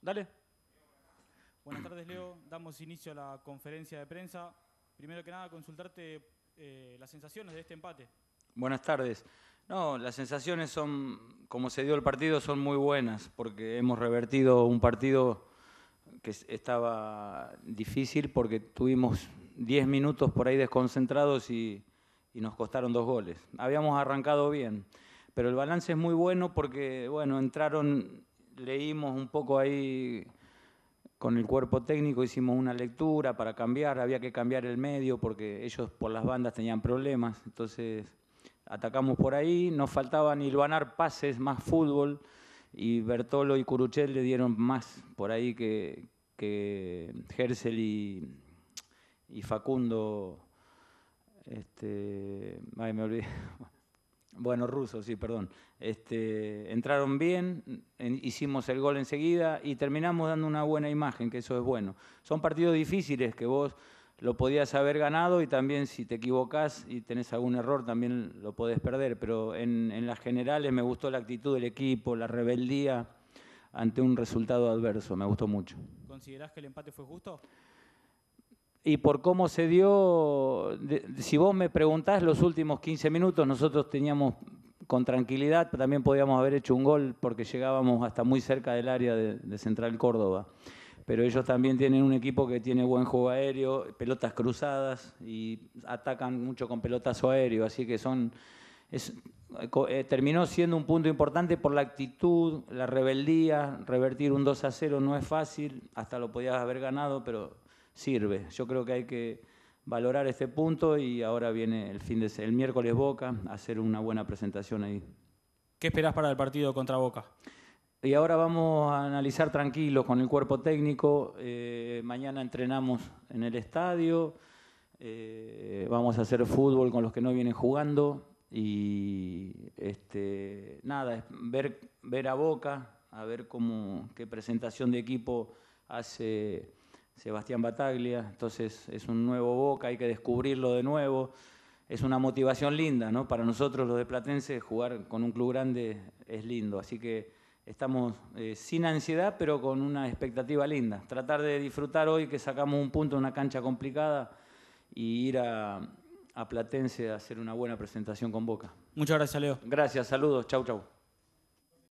Dale. Buenas tardes, Leo. Damos inicio a la conferencia de prensa. Primero que nada, consultarte eh, las sensaciones de este empate. Buenas tardes. No, las sensaciones son, como se dio el partido, son muy buenas, porque hemos revertido un partido que estaba difícil porque tuvimos 10 minutos por ahí desconcentrados y, y, nos costaron dos goles. Habíamos arrancado bien, pero el balance es muy bueno porque, bueno, entraron leímos un poco ahí con el cuerpo técnico, hicimos una lectura para cambiar, había que cambiar el medio porque ellos por las bandas tenían problemas, entonces atacamos por ahí, nos faltaban hilvanar pases, más fútbol, y Bertolo y Curuchel le dieron más por ahí que, que Hersel y, y Facundo. Este, ay, me olvidé. Bueno, rusos, sí, perdón. Este, entraron bien, hicimos el gol enseguida y terminamos dando una buena imagen, que eso es bueno. Son partidos difíciles que vos lo podías haber ganado y también si te equivocás y tenés algún error también lo podés perder, pero en, en las generales me gustó la actitud del equipo, la rebeldía ante un resultado adverso, me gustó mucho. ¿Considerás que el empate fue justo? y por cómo se dio, si vos me preguntás los últimos 15 minutos, nosotros teníamos con tranquilidad, también podíamos haber hecho un gol porque llegábamos hasta muy cerca del área de, Central Córdoba. Pero ellos también tienen un equipo que tiene buen juego aéreo, pelotas cruzadas y atacan mucho con pelotazo aéreo, así que son... Es, eh, terminó siendo un punto importante por la actitud, la rebeldía, revertir un 2 a 0 no es fácil, hasta lo podías haber ganado, pero sirve. Yo creo que hay que valorar este punto y ahora viene el, fin de, el miércoles Boca a hacer una buena presentación ahí. ¿Qué esperás para el partido contra Boca? Y ahora vamos a analizar tranquilos con el cuerpo técnico. Eh, mañana entrenamos en el estadio. Eh, vamos a hacer fútbol con los que no vienen jugando. Y este, nada, ver, ver a Boca, a ver cómo, qué presentación de equipo hace Sebastián Bataglia, entonces es un nuevo Boca, hay que descubrirlo de nuevo. Es una motivación linda, ¿no? Para nosotros los de Platense jugar con un club grande es lindo, así que estamos eh, sin ansiedad pero con una expectativa linda. Tratar de disfrutar hoy que sacamos un punto en una cancha complicada y ir a, a Platense a hacer una buena presentación con Boca. Muchas gracias, Leo. Gracias, saludos, chau, chau.